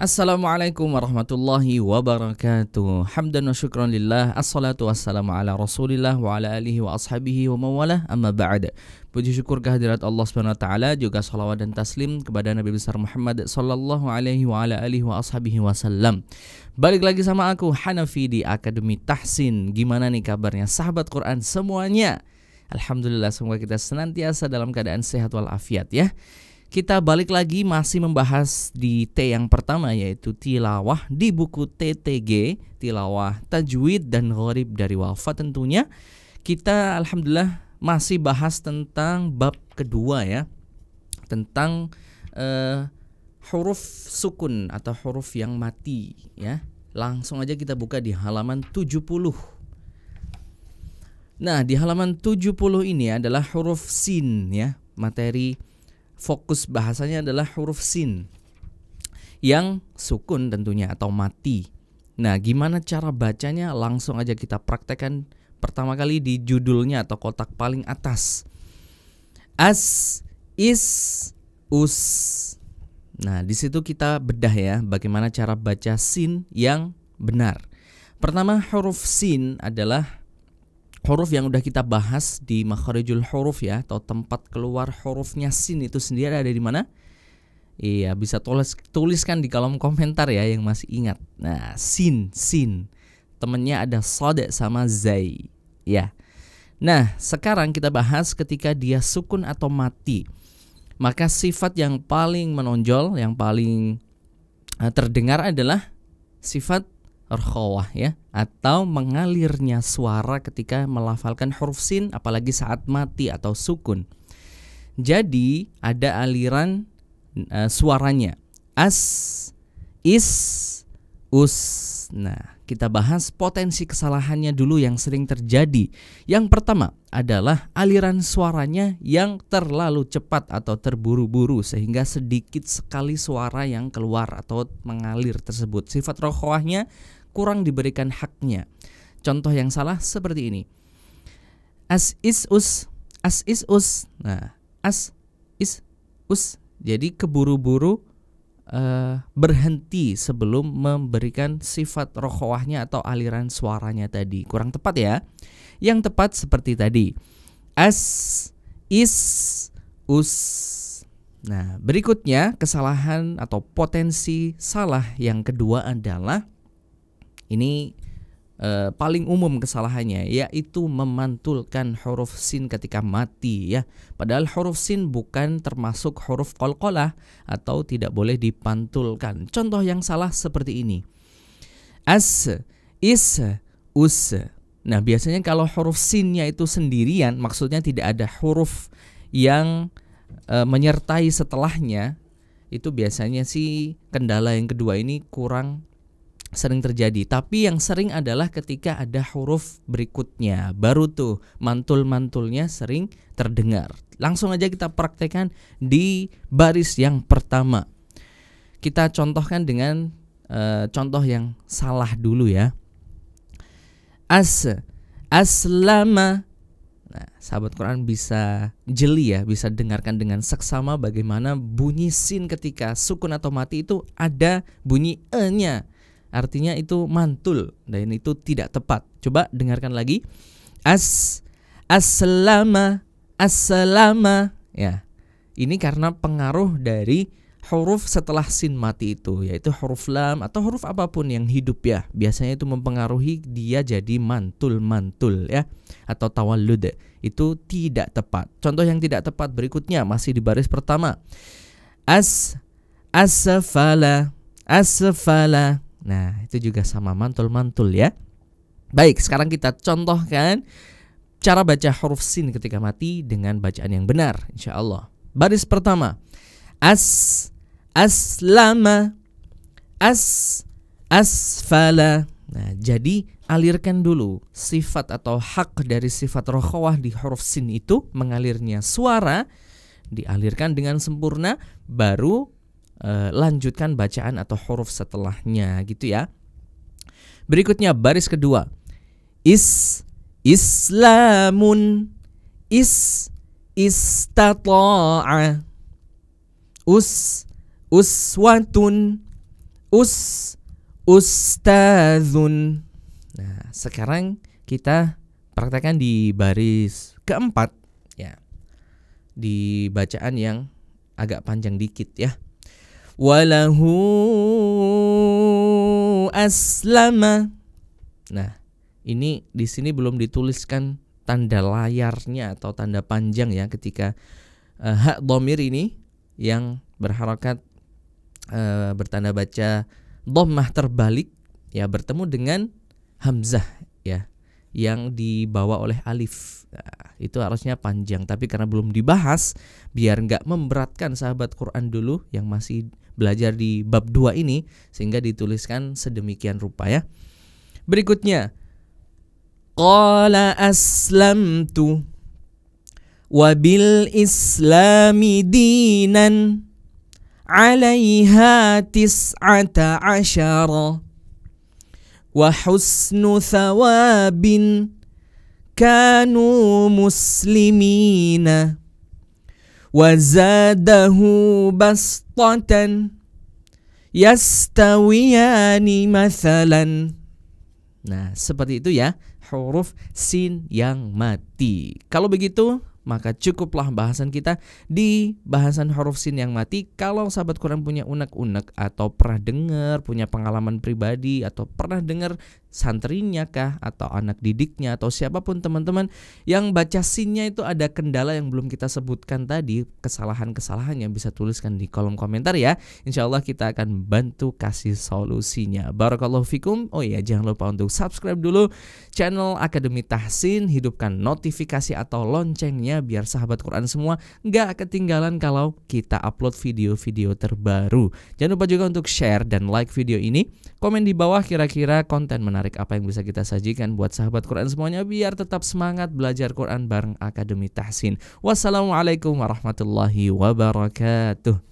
Assalamualaikum warahmatullahi wabarakatuh Hamdan wa syukran lillah Assalatu wassalamu ala rasulillah Wa ala alihi wa ashabihi wa mawalah Amma ba'da Puji syukur kehadirat Allah SWT Juga salawat dan taslim kepada Nabi besar Muhammad Sallallahu alaihi wa ala alihi wa ashabihi wa wasallam Balik lagi sama aku Hanafi di Akademi Tahsin Gimana nih kabarnya sahabat Quran semuanya Alhamdulillah semoga kita senantiasa dalam keadaan sehat walafiat ya kita balik lagi masih membahas di T yang pertama yaitu tilawah di buku TTG, tilawah tajwid dan ghorib dari wafat tentunya. Kita alhamdulillah masih bahas tentang bab kedua ya. Tentang uh, huruf sukun atau huruf yang mati ya. Langsung aja kita buka di halaman 70. Nah, di halaman 70 ini adalah huruf sin ya, materi fokus bahasanya adalah huruf sin yang sukun tentunya atau mati. Nah, gimana cara bacanya? Langsung aja kita praktekkan pertama kali di judulnya atau kotak paling atas. As is us. Nah, di situ kita bedah ya bagaimana cara baca sin yang benar. Pertama huruf sin adalah huruf yang udah kita bahas di makharijul huruf ya atau tempat keluar hurufnya sin itu sendiri ada di mana? Iya, bisa tulis tuliskan di kolom komentar ya yang masih ingat. Nah, sin, sin. Temennya ada sod sama zai. Ya. Nah, sekarang kita bahas ketika dia sukun atau mati. Maka sifat yang paling menonjol, yang paling eh, terdengar adalah sifat rkhawah ya atau mengalirnya suara ketika melafalkan huruf sin apalagi saat mati atau sukun. Jadi ada aliran uh, suaranya as is us Nah, kita bahas potensi kesalahannya dulu yang sering terjadi. Yang pertama adalah aliran suaranya yang terlalu cepat atau terburu-buru sehingga sedikit sekali suara yang keluar atau mengalir tersebut. Sifat rokhawahnya kurang diberikan haknya. Contoh yang salah seperti ini. As is us, as is us. Nah, as is us. Jadi keburu-buru Eh, berhenti sebelum memberikan sifat rokhawahnya atau aliran suaranya tadi. Kurang tepat ya. Yang tepat seperti tadi. As, is, us. Nah, berikutnya kesalahan atau potensi salah yang kedua adalah ini e, paling umum kesalahannya yaitu memantulkan huruf sin ketika mati ya. Padahal huruf sin bukan termasuk huruf kolkolah atau tidak boleh dipantulkan. Contoh yang salah seperti ini. As, is, us. Nah, biasanya kalau huruf sinnya itu sendirian maksudnya tidak ada huruf yang e, menyertai setelahnya itu biasanya sih kendala yang kedua ini kurang sering terjadi. Tapi yang sering adalah ketika ada huruf berikutnya, baru tuh mantul-mantulnya sering terdengar. Langsung aja kita praktekkan di baris yang pertama. Kita contohkan dengan e, contoh yang salah dulu ya. As, aslama. Nah, sahabat Quran bisa jeli ya, bisa dengarkan dengan seksama bagaimana bunyi sin ketika sukun atau mati itu ada bunyi e-nya Artinya itu mantul dan itu tidak tepat. Coba dengarkan lagi. As aslama aslama ya. Ini karena pengaruh dari huruf setelah sin mati itu yaitu huruf lam atau huruf apapun yang hidup ya biasanya itu mempengaruhi dia jadi mantul mantul ya atau tawallud itu tidak tepat contoh yang tidak tepat berikutnya masih di baris pertama as asfala asfala Nah, itu juga sama mantul-mantul ya. Baik, sekarang kita contohkan cara baca huruf sin ketika mati dengan bacaan yang benar, insya Allah. Baris pertama, as, aslama, as, asfala. Nah, jadi alirkan dulu sifat atau hak dari sifat rokhawah di huruf sin itu mengalirnya suara dialirkan dengan sempurna baru Eh, lanjutkan bacaan atau huruf setelahnya gitu ya. Berikutnya baris kedua. Is islamun is istata'a us uswatun us ustazun. Nah, sekarang kita praktekkan di baris keempat ya. Di bacaan yang agak panjang dikit ya walahu aslama. Nah, ini di sini belum dituliskan tanda layarnya atau tanda panjang ya ketika uh, hak domir ini yang berharokat uh, bertanda baca domah terbalik ya bertemu dengan hamzah ya yang dibawa oleh alif nah, itu harusnya panjang tapi karena belum dibahas biar nggak memberatkan sahabat Quran dulu yang masih belajar di bab 2 ini sehingga dituliskan sedemikian rupa ya. Berikutnya qala aslamtu wabil islami dinan 'alaiha tis'ata asyara wa husnu thawabin kanu muslimina وزاده بسطة يستويان مثلا Nah, seperti itu ya huruf sin yang mati. Kalau begitu, maka cukuplah bahasan kita di bahasan huruf sin yang mati. Kalau sahabat Quran punya unek-unek atau pernah dengar, punya pengalaman pribadi atau pernah dengar santrinya kah atau anak didiknya atau siapapun teman-teman yang baca sinnya itu ada kendala yang belum kita sebutkan tadi kesalahan-kesalahannya bisa tuliskan di kolom komentar ya Insya Allah kita akan bantu kasih solusinya Barakallahu fikum Oh iya jangan lupa untuk subscribe dulu channel Akademi Tahsin hidupkan notifikasi atau loncengnya biar sahabat Quran semua nggak ketinggalan kalau kita upload video-video terbaru Jangan lupa juga untuk share dan like video ini komen di bawah kira-kira konten menarik menarik apa yang bisa kita sajikan buat sahabat Quran semuanya biar tetap semangat belajar Quran bareng Akademi Tahsin. Wassalamualaikum warahmatullahi wabarakatuh.